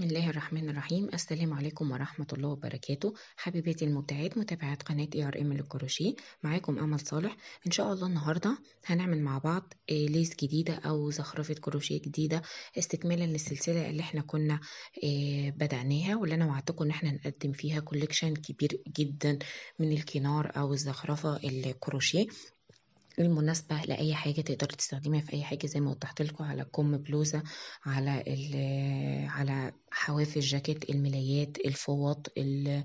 بسم الله الرحمن الرحيم السلام عليكم ورحمة الله وبركاته حبيباتي المبدعات متابعات قناة اي ار ام للكروشيه معاكم امل صالح ان شاء الله النهاردة هنعمل مع بعض آه، ليس جديدة او زخرفة كروشيه جديدة استكمالا للسلسلة اللي احنا كنا آه، بدأناها واللي انا وعدتكم ان احنا نقدم فيها كوليكشن كبير جدا من الكنار او الزخرفة الكروشيه المناسبة لأي حاجة تقدر تستخدمها في أي حاجة زي ما وضحت لكم على كم بلوزة على على حواف الجاكيت الملايات الفوط آه،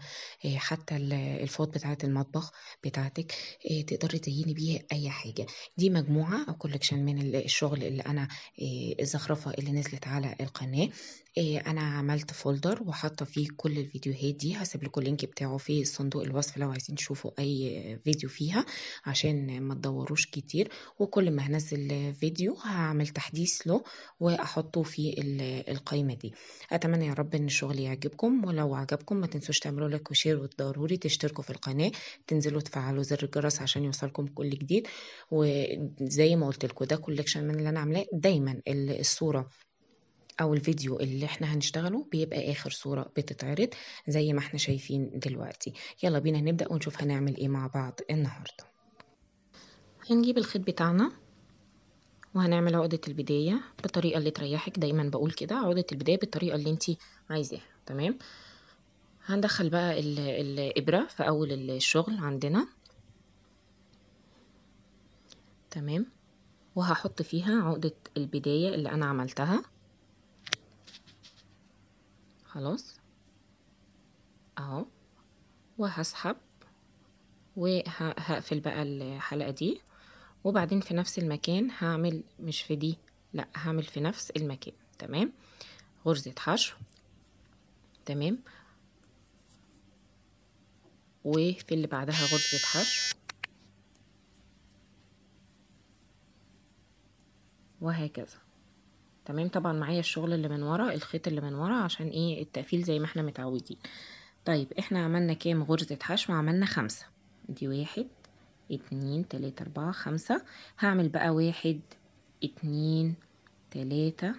حتى الفوط بتاعة المطبخ بتاعتك آه، تقدري تزيني بيها اي حاجة دي مجموعة او كولكشن من الشغل اللي انا آه، الزخرفة اللي نزلت على القناة انا عملت فولدر وحاطه فيه كل الفيديوهات دي هسيب لكم اللينك بتاعه في صندوق الوصف لو عايزين تشوفوا اي فيديو فيها عشان ما تدوروش كتير وكل ما هنزل فيديو هعمل تحديث له واحطه في القائمه دي اتمنى اتمنى يا رب ان الشغل يعجبكم ولو عجبكم ما تنسوش تعملوا لايك وشير وضروري تشتركوا في القناه تنزلوا تفعلوا زر الجرس عشان يوصلكم كل جديد وزي ما قلت لكم ده كولكشن من اللي انا عاملاه دايما الصوره او الفيديو اللي احنا هنشتغله بيبقى اخر صورة بتتعرض زي ما احنا شايفين دلوقتي يلا بينا نبدأ ونشوف هنعمل ايه مع بعض النهاردة هنجيب الخيط بتاعنا وهنعمل عقدة البداية بالطريقة اللي تريحك دايما بقول كده عقدة البداية بالطريقة اللي انت عايزاها تمام هندخل بقى الإبرة في أول الشغل عندنا تمام وهحط فيها عقدة البداية اللي أنا عملتها خلاص اهو وهسحب وهقفل بقى الحلقة دي وبعدين في نفس المكان هعمل مش في دي لا هعمل في نفس المكان تمام غرزة حشو تمام وفي اللي بعدها غرزة حشو وهكذا تمام طبعا معايا الشغل اللي من ورا الخيط اللي من ورا عشان ايه التقفيل زي ما احنا متعودين طيب احنا عملنا كام غرزة حشو عملنا خمسة دي واحد اتنين تلاتة اربعة خمسة هعمل بقى واحد اتنين تلاتة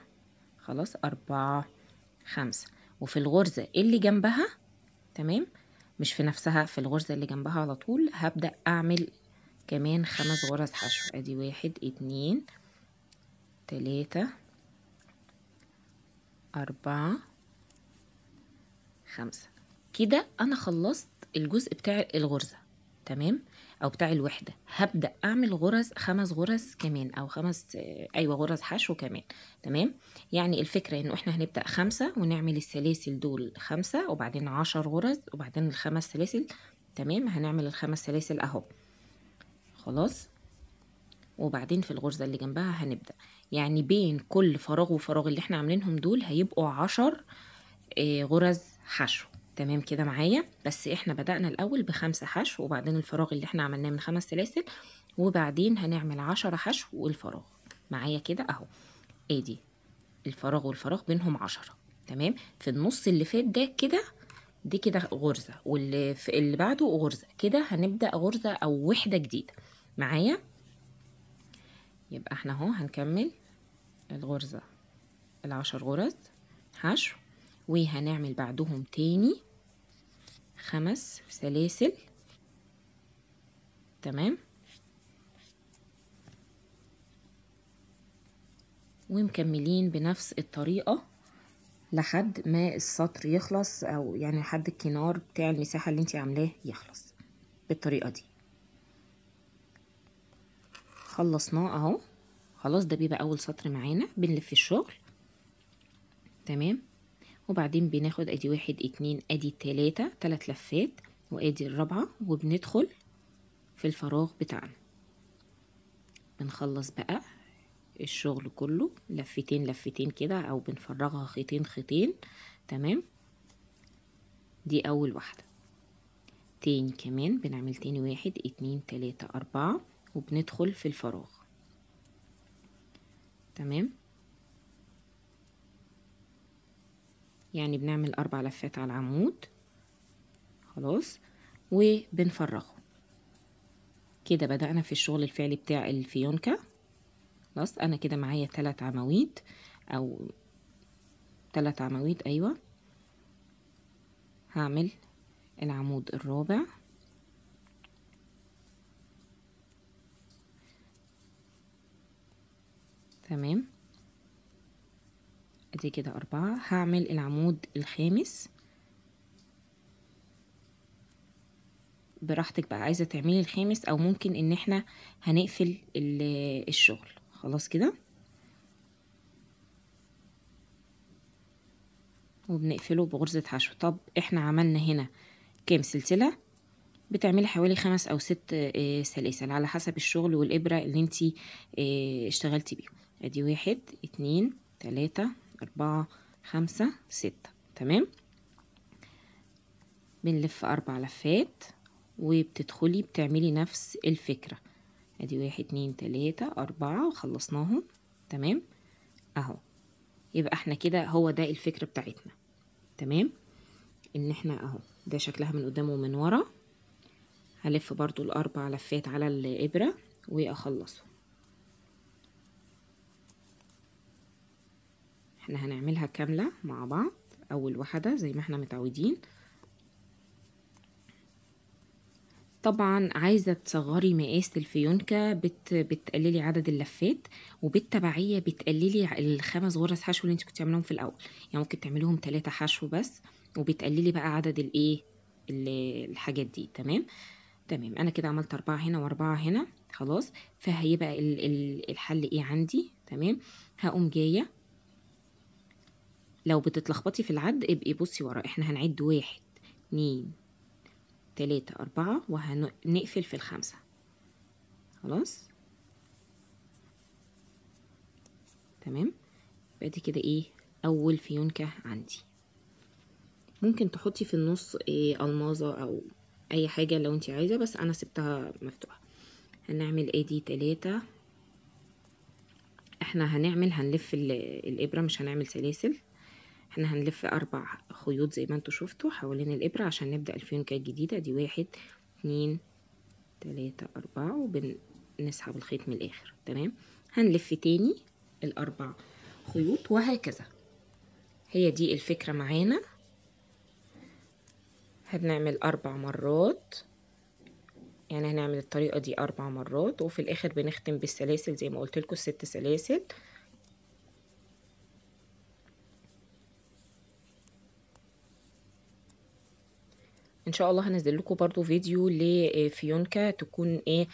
خلاص اربعة خمسة وفي الغرزة اللي جنبها تمام مش في نفسها في الغرزة اللي جنبها على طول هبدأ اعمل كمان خمس غرز حشو ادي واحد اتنين تلاتة أربعة خمسة كده أنا خلصت الجزء بتاع الغرزة تمام او بتاع الوحده هبدا اعمل غرز خمس غرز كمان او خمس ايوه غرز حشو كمان تمام يعني الفكره انه احنا هنبدا خمسة ونعمل السلاسل دول خمسة وبعدين عشر غرز وبعدين الخمس سلاسل تمام هنعمل الخمس سلاسل اهو خلاص وبعدين في الغرزة اللي جنبها هنبدأ يعني بين كل فراغ وفراغ اللي احنا عاملينهم دول هيبقوا عشر آه، غرز حشو تمام كده معايا بس احنا بدأنا الأول بخمسة حشو وبعدين الفراغ اللي احنا عملناه من خمس سلاسل وبعدين هنعمل عشرة حشو والفراغ معايا كده اهو ادي إيه الفراغ والفراغ بينهم عشرة تمام في النص اللي فات ده كده دي كده غرزة واللي في اللي بعده غرزة كده هنبدأ غرزة أو وحدة جديدة معايا يبقى احنا اهو هنكمل الغرزة العشر غرز حشو وهنعمل بعدهم تاني خمس سلاسل تمام ومكملين بنفس الطريقة لحد ما السطر يخلص او يعني لحد الكنار بتاع المساحة اللي انت عاملاه يخلص بالطريقة دي خلصناه اهو خلاص ده بيبقى اول سطر معانا بنلف الشغل تمام وبعدين بناخد ادي واحد اتنين ادي التلاتة تلات لفات وادي الرابعة وبندخل في الفراغ بتاعنا بنخلص بقى الشغل كله لفتين لفتين كده او بنفرغها خيطين خيطين تمام دي اول واحدة تاني كمان بنعمل تاني واحد اتنين تلاتة اربعة وبندخل في الفراغ تمام يعني بنعمل أربع لفات على العمود خلاص وبنفرغه كده بدأنا في الشغل الفعلي بتاع الفيونكة خلاص أنا كده معايا تلات عواميد أو تلات عواميد أيوة هعمل العمود الرابع تمام ادي كده أربعة هعمل العمود الخامس براحتك بقى عايزة تعملي الخامس أو ممكن إن احنا هنقفل الشغل خلاص كده وبنقفله بغرزة حشو طب احنا عملنا هنا كام سلسلة بتعملي حوالي خمس او ست آه، سلاسل على حسب الشغل والابرة اللي انتي آه، اشتغلتي بيهم ادي واحد اتنين تلاتة أربعة خمسة ستة تمام بنلف أربع لفات وبتدخلي بتعملي نفس الفكرة ادي واحد اتنين تلاتة أربعة وخلصناهم تمام اهو يبقى احنا كده هو ده الفكرة بتاعتنا تمام ان احنا اهو ده شكلها من قدام ومن ورا هلف برضو الاربع لفات على الابرة واخلصهم احنا هنعملها كاملة مع بعض اول واحدة زي ما احنا متعودين طبعا عايزة تصغري مقاس الفيونكة بت بتقللي عدد اللفات وبالتبعية بتقللي الخمس غرز حشو اللي انت كنت تعملهم في الاول يعني ممكن تعملهم ثلاثة حشو بس وبتقللي بقى عدد الايه الحاجات دي تمام تمام انا كده عملت اربعة هنا واربعة هنا خلاص فهيبقى الحل ايه عندي تمام هقوم جاية لو بتتلخبطي في العد ابقي بصي ورا احنا هنعد واحد اتنين تلاتة أربعة وهنقفل في الخمسة خلاص تمام بقيت كده ايه أول فيونكة عندي ممكن تحطي في النص إيه الماظة أو أي حاجة لو انت عايزة بس أنا سبتها مفتوحة هنعمل ادي تلاتة احنا هنعمل هنلف الإبرة مش هنعمل سلاسل احنا هنلف اربع خيوط زي ما انتوا شفتوا حوالين الابرة عشان نبدأ الفيونكة الجديدة دي واحد اتنين تلاتة اربعة وبنسحب الخيط من الاخر تمام هنلف تاني الاربع خيوط وهكذا هي دي الفكرة معانا هنعمل اربع مرات يعني هنعمل الطريقة دي اربع مرات وفي الاخر بنختم بالسلاسل زي ما قلت لكم الست سلاسل ان شاء الله هنزل لكم برضو فيديو لفيونكة آه، تكون ايه,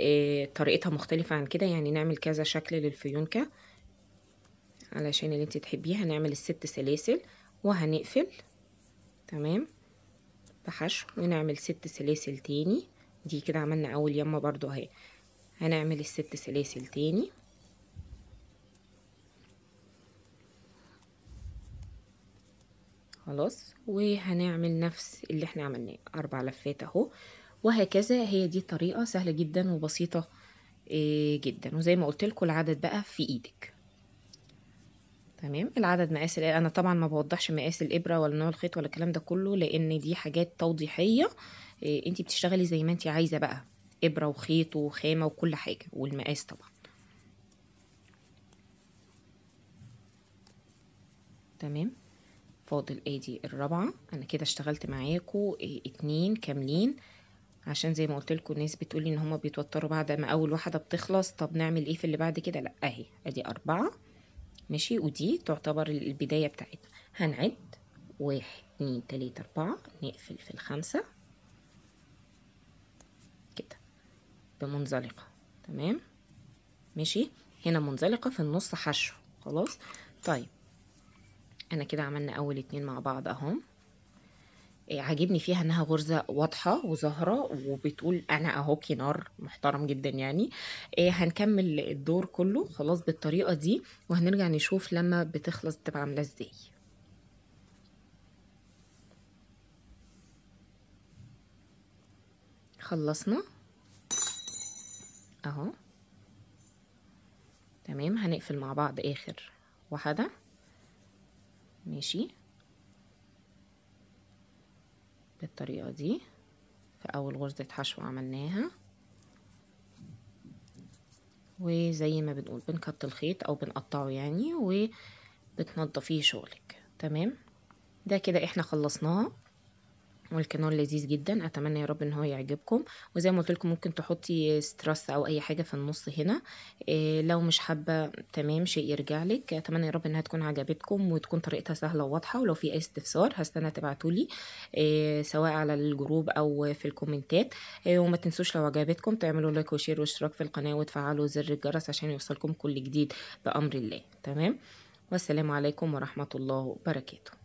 إيه طريقتها مختلفة عن كده يعني نعمل كذا شكل للفيونكة علشان اللي انت تحبيها هنعمل الست سلاسل وهنقفل تمام بحشو ونعمل ست سلاسل تاني دي كده عملنا اول يمه برضو اهي هنعمل الست سلاسل تاني خلاص وهنعمل نفس اللي احنا عملناه اربع لفات اهو وهكذا هي دي طريقة سهلة جدا وبسيطة آه، جدا وزي ما قلت لكم العدد بقى في ايدك تمام العدد مقاس انا طبعا ما بوضحش مقاس الابره ولا نوع الخيط ولا الكلام ده كله لان دي حاجات توضيحيه آه، انت بتشتغلي زي ما انت عايزه بقى ابره وخيط وخامه وكل حاجه والمقاس طبعا تمام فاضل ادي الرابعة انا كده اشتغلت معاكو إيه، اتنين كاملين عشان زي ما قلت لكم الناس بتقولي ان هما بيتوتروا بعد ما اول واحدة بتخلص طب نعمل ايه في اللي بعد كده لا اهي ادي اربعة ماشي ودي تعتبر البداية بتاعتنا هنعد واحد اتنين تلاتة اربعة نقفل في الخمسة كده بمنزلقة تمام ماشي هنا منزلقة في النص حشو خلاص طيب انا كده عملنا اول اتنين مع بعض اهم إيه، عاجبني فيها انها غرزه واضحه وظاهره وبتقول انا اهو نار محترم جدا يعني إيه، هنكمل الدور كله خلاص بالطريقه دي وهنرجع نشوف لما بتخلص بتبقى عامله ازاي خلصنا اهو تمام هنقفل مع بعض اخر واحده ماشي بالطريقة دي في أول غرزة حشو عملناها وزي ما بنقول بنكت الخيط أو بنقطعه يعني وبتنضفيه شغلك تمام ده كده احنا خلصناه والكنار لذيذ جدا اتمنى يا رب ان هو يعجبكم وزي ما قلت لكم ممكن تحطي ستراس او اي حاجه في النص هنا إيه لو مش حابه تمام شيء يرجع لك اتمنى يا رب انها تكون عجبتكم وتكون طريقتها سهله وواضحه ولو في اي استفسار هستنى تبعتولي إيه سواء على الجروب او في الكومنتات إيه وما تنسوش لو عجبتكم تعملوا لايك وشير واشتراك في القناه وتفعلوا زر الجرس عشان يوصلكم كل جديد بامر الله تمام والسلام عليكم ورحمه الله وبركاته